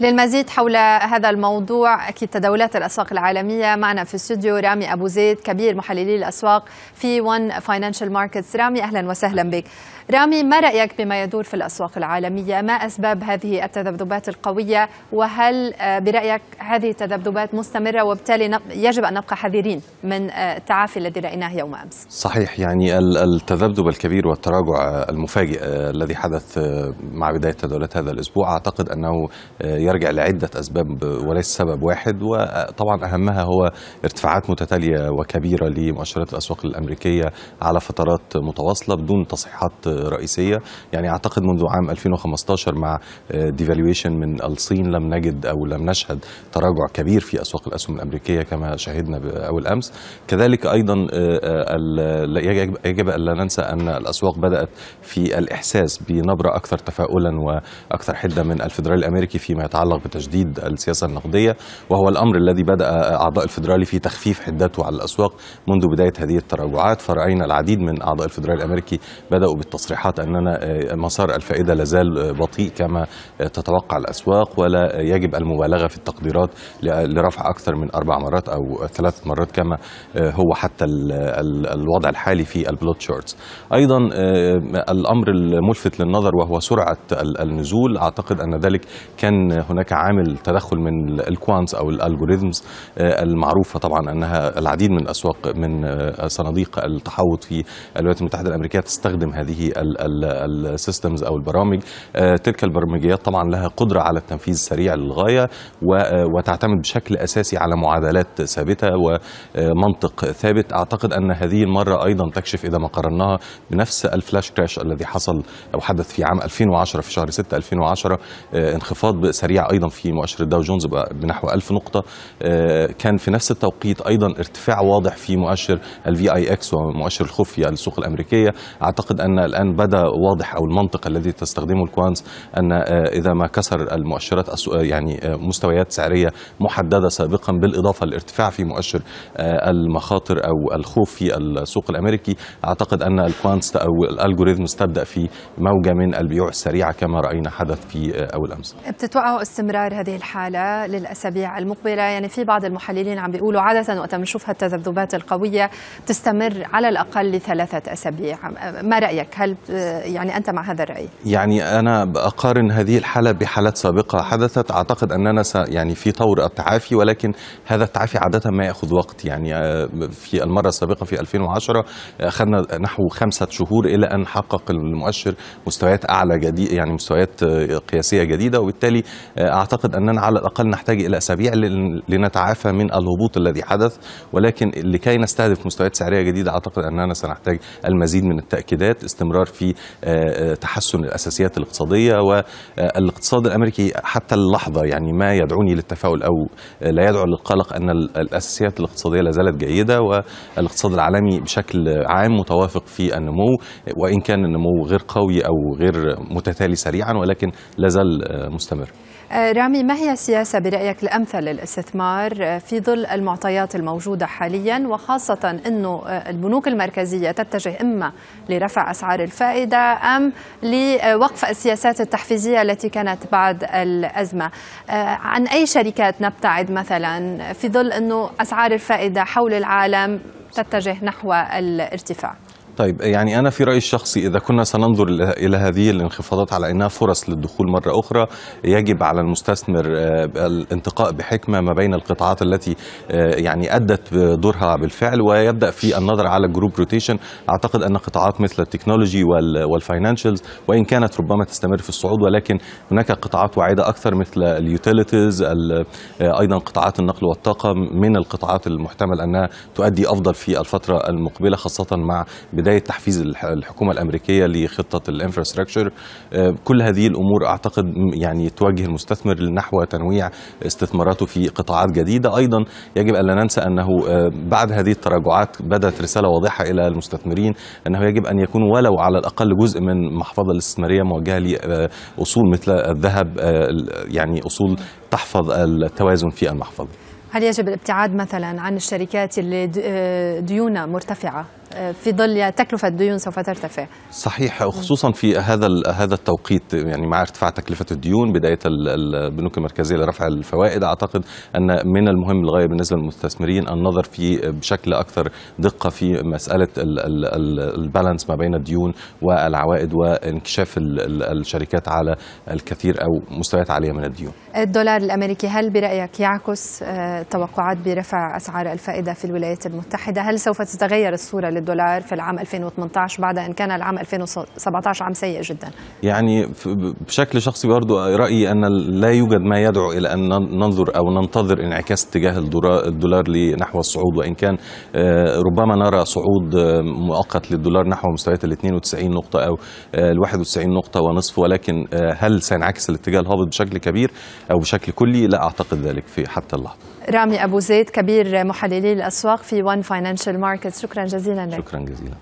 للمزيد حول هذا الموضوع أكيد تداولات الأسواق العالمية معنا في الاستوديو رامي أبو زيد كبير محللي الأسواق في ون فاينانشال ماركتس رامي أهلا وسهلا بك رامي ما رأيك بما يدور في الأسواق العالمية ما أسباب هذه التذبذبات القوية وهل آه، برأيك هذه التذبذبات مستمرة وبالتالي يجب أن نبقى حذرين من آه، التعافي الذي رأيناه يوم أمس صحيح يعني التذبذب الكبير والتراجع المفاجئ آه، الذي حدث مع بداية تداولات هذا الأسبوع أعتقد أنه يرجع لعدة أسباب وليس سبب واحد وطبعا أهمها هو ارتفاعات متتالية وكبيرة لمؤشرات الأسواق الأمريكية على فترات متواصلة بدون تصحيحات رئيسية يعني أعتقد منذ عام 2015 مع ديفالويشن آه، من الصين لم نجد أو لم نشهد تراجع كبير في أسواق الأسهم الأمريكية كما شهدنا أول أمس كذلك أيضا آه، آه، يجب أن لا ننسى أن الأسواق بدأت في الإحساس بنبرة أكثر تفاؤلا وأكثر حدة من الفدرالي الأمريكي فيما يتعلق يتعلق بتجديد السياسه النقديه وهو الامر الذي بدا اعضاء الفدرالي في تخفيف حدته على الاسواق منذ بدايه هذه التراجعات فراينا العديد من اعضاء الفدرالي الامريكي بداوا بالتصريحات اننا مسار الفائده لازال بطيء كما تتوقع الاسواق ولا يجب المبالغه في التقديرات لرفع اكثر من اربع مرات او ثلاث مرات كما هو حتى الوضع الحالي في البلوت شورتس ايضا آه، الامر الملفت للنظر وهو سرعه النزول اعتقد ان ذلك كان هناك عامل تدخل من الكوانتس او الالجوريزمز آه، المعروفه طبعا انها العديد من الاسواق من آه، صناديق التحوط في الولايات المتحده الامريكيه تستخدم هذه السيستمز او البرامج آه، تلك البرمجيات طبعا لها قدره على التنفيذ السريع للغايه وتعتمد بشكل اساسي على معادلات ثابته ومنطق ثابت اعتقد ان هذه المره ايضا تكشف اذا ما قارناها بنفس الفلاش كراش الذي حصل او حدث في عام 2010 في شهر 6 2010 انخفاض سريع سريع ايضا في مؤشر الداو جونز بنحو 1000 نقطه آه، كان في نفس التوقيت ايضا ارتفاع واضح في مؤشر الفي اي اكس ومؤشر الخفيه للسوق الامريكيه اعتقد ان الان بدا واضح او المنطق الذي تستخدمه الكوانز ان آه، اذا ما كسر المؤشرات آه، يعني مستويات سعريه محدده سابقا بالاضافه للارتفاع في مؤشر المخاطر او الخوف في السوق الامريكي اعتقد ان الكوانتس او الألغوريثم تبدا في موجه من البيوع السريعه كما راينا حدث في اول امس بتتوقعوا استمرار هذه الحالة للأسابيع المقبلة يعني في بعض المحللين عم بيقولوا عادة وقت بنشوف هالتذبذبات القوية بتستمر على الأقل لثلاثة أسابيع ما رأيك هل يعني أنت مع هذا الرأي؟ يعني أنا أقارن هذه الحالة بحالات سابقة حدثت أعتقد أننا يعني في طور التعافي ولكن هذا التعافي عادة ما يأخذ وقت يعني آه، في المرة السابقة في 2010 آه، أخذنا نحو خمسة شهور إلى أن حقق المؤشر مستويات أعلى جديد يعني مستويات آه، قياسية جديدة وبالتالي آه، اعتقد اننا على الاقل نحتاج الى اسابيع لنتعافى من الهبوط الذي حدث ولكن لكي نستهدف مستويات سعريه جديده اعتقد اننا سنحتاج المزيد من التاكيدات استمرار في آه، آه، تحسن الاساسيات الاقتصاديه والاقتصاد الامريكي حتى اللحظه يعني ما يدعوني للتفاؤل او لا يدعو للقلق ان الاساسيات الاقتصاديه لا زالت جيده والاقتصاد العالمي بشكل عام متوافق في النمو وان كان النمو غير قوي او غير متتالي سريعا ولكن لا زال مستمر آه، رامي ما هي السياسة برأيك الأمثل للاستثمار آه، في ظل المعطيات الموجودة حاليا وخاصة أنه آه، البنوك المركزية تتجه إما لرفع أسعار الفائدة أم لوقف السياسات التحفيزية التي كانت بعد الأزمة عن أي شركات نبتعد مثلا في ظل أنه أسعار الفائدة حول العالم تتجه نحو الارتفاع طيب يعني أنا في رأيي الشخصي إذا كنا سننظر إلى هذه الانخفاضات على أنها فرص للدخول مرة أخرى يجب على المستثمر آه، الانتقاء بحكمة ما بين القطاعات التي آه، يعني أدت دورها بالفعل ويبدأ في النظر على الجروب روتيشن أعتقد أن قطاعات مثل التكنولوجي والفاينانشلز وإن كانت ربما تستمر في الصعود ولكن هناك قطاعات واعدة أكثر مثل اليوتيليتيز آه، أيضا قطاعات النقل والطاقة من القطاعات المحتمل أنها تؤدي أفضل في الفترة المقبلة خاصة مع بدايه تحفيز الحكومه الامريكيه لخطه الانفراستراكشر آه، كل هذه الامور اعتقد يعني توجه المستثمر نحو تنويع استثماراته في قطاعات جديده ايضا يجب ان لا ننسى انه آه، بعد هذه التراجعات بدات رساله واضحه الى المستثمرين انه يجب ان يكون ولو على الاقل جزء من محفظه الاستثماريه موجهه لاصول مثل الذهب آه، يعني اصول تحفظ التوازن في المحفظه هل يجب الابتعاد مثلا عن الشركات اللي ديونها مرتفعه في ظل تكلفه الديون سوف ترتفع. صحيح وخصوصا في هذا هذا التوقيت يعني مع ارتفاع تكلفه الديون بدايه البنوك المركزيه لرفع الفوائد اعتقد ان من المهم للغايه بالنسبه للمستثمرين النظر في بشكل اكثر دقه في مساله البالانس ما بين الديون والعوائد وانكشاف الشركات على الكثير او مستويات عاليه من الديون. الدولار الامريكي هل برايك يعكس آه، توقعات برفع اسعار الفائده في الولايات المتحده؟ هل سوف تتغير الصوره دولار في العام 2018 بعد أن كان العام 2017 عام سيء جدا يعني بشكل شخصي برضه رأيي أن لا يوجد ما يدعو إلى أن ننظر أو ننتظر انعكاس اتجاه الدولار نحو الصعود وإن كان آه، ربما نرى صعود آه، مؤقت للدولار نحو مستويات ال 92 نقطة أو آه، ال 91 نقطة ونصف ولكن هل سينعكس الاتجاه الهابط بشكل كبير أو بشكل كلي لا أعتقد ذلك في حتى اللحظة رامي أبو زيد كبير محللي الأسواق في وان فاينانشال ماركت شكرا جزيلا لك شكرا جزيلا